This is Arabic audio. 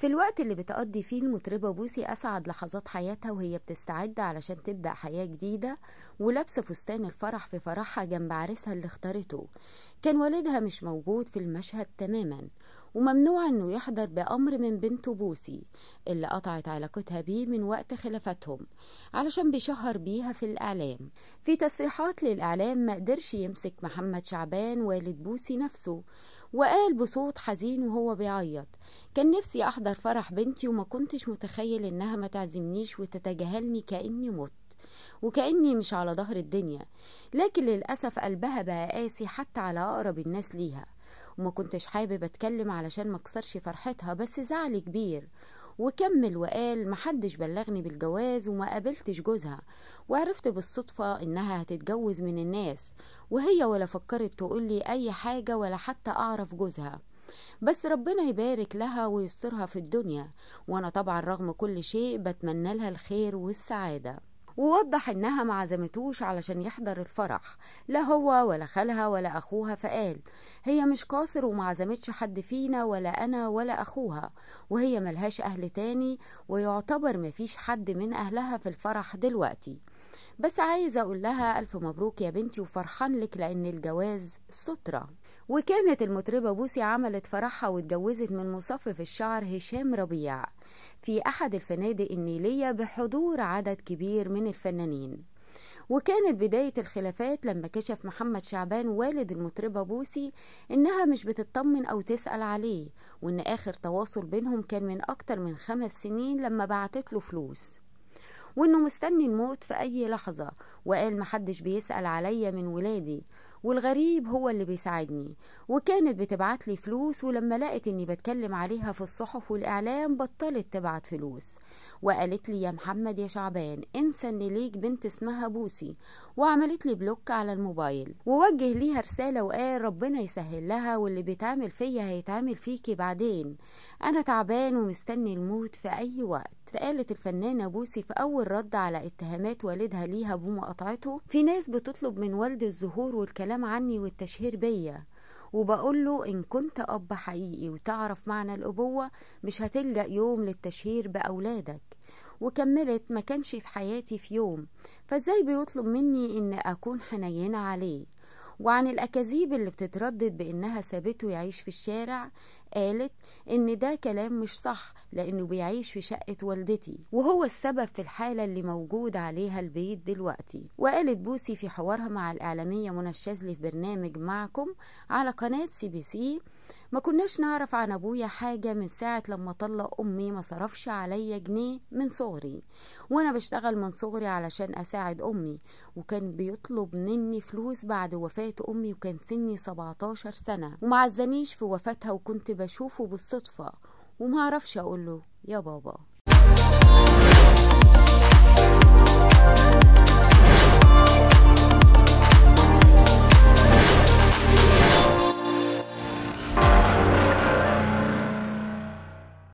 في الوقت اللي بتقضي فيه المطربة بوسي أسعد لحظات حياتها وهي بتستعد علشان تبدأ حياة جديدة ولابسة فستان الفرح في فرحها جنب عريسها اللي اختارته كان والدها مش موجود في المشهد تماما وممنوع أنه يحضر بأمر من بنته بوسي اللي قطعت علاقتها بيه من وقت خلافتهم علشان بيشهر بيها في الإعلام في تصريحات للإعلام ما قدرش يمسك محمد شعبان والد بوسي نفسه وقال بصوت حزين وهو بيعيط كان نفسي أحضر فرح بنتي وما كنتش متخيل إنها ما تعزمنيش وتتجاهلني كأني مت وكأني مش على ظهر الدنيا لكن للأسف قلبها بقى قاسي حتى على أقرب الناس ليها وما كنتش حابب اتكلم علشان ما اكسرش فرحتها بس زعل كبير وكمل وقال محدش بلغني بالجواز وما قابلتش جوزها وعرفت بالصدفة انها هتتجوز من الناس وهي ولا فكرت تقولي اي حاجة ولا حتى اعرف جوزها بس ربنا يبارك لها ويسترها في الدنيا وانا طبعا رغم كل شيء بتمنى لها الخير والسعاده ووضح إنها ما عزمتوش علشان يحضر الفرح لا هو ولا خالها ولا أخوها فقال هي مش قاصر وما عزمتش حد فينا ولا أنا ولا أخوها وهي ملهاش أهل تاني ويعتبر مفيش حد من أهلها في الفرح دلوقتي بس عايزة أقول لها ألف مبروك يا بنتي وفرحان لك لأن الجواز سترة وكانت المطربة بوسي عملت فرحها واتجوزت من مصفف الشعر هشام ربيع في أحد الفنادق النيلية بحضور عدد كبير من الفنانين وكانت بداية الخلافات لما كشف محمد شعبان والد المطربة بوسي إنها مش بتطمن أو تسأل عليه وإن آخر تواصل بينهم كان من أكتر من خمس سنين لما بعتت له فلوس وإنه مستني الموت في أي لحظة وقال محدش بيسأل عليا من ولادي والغريب هو اللي بيساعدني وكانت بتبعت لي فلوس ولما لقت اني بتكلم عليها في الصحف والاعلام بطلت تبعت فلوس وقالت لي يا محمد يا شعبان انسى ان ليك بنت اسمها بوسي وعملت لي بلوك على الموبايل ووجه ليها رسالة وقال ربنا يسهل لها واللي بيتعمل فيا هيتعمل فيكي بعدين انا تعبان ومستني الموت في اي وقت قالت الفنانة بوسي في اول رد على اتهامات والدها ليها بمقاطعته في ناس بتطلب من والد الظهور والكلام الكلام عني والتشهير بيا وبقول له إن كنت أب حقيقي وتعرف معنى الأبوة مش هتلجأ يوم للتشهير بأولادك وكملت ما كانش في حياتي في يوم فازاي بيطلب مني إن أكون حنينة عليه وعن الأكاذيب اللي بتتردد بإنها سابته يعيش في الشارع قالت إن ده كلام مش صح لأنه بيعيش في شقة والدتي وهو السبب في الحالة اللي موجود عليها البيت دلوقتي وقالت بوسي في حوارها مع الإعلامية منى الشاذلي في برنامج معكم على قناة سي بي سي ما كناش نعرف عن ابويا حاجه من ساعه لما طلق امي ما صرفش عليا جنيه من صغري وانا بشتغل من صغري علشان اساعد امي وكان بيطلب مني فلوس بعد وفاه امي وكان سني 17 سنه ومعزنيش في وفاتها وكنت بشوفه بالصدفه ومعرفش اقوله يا بابا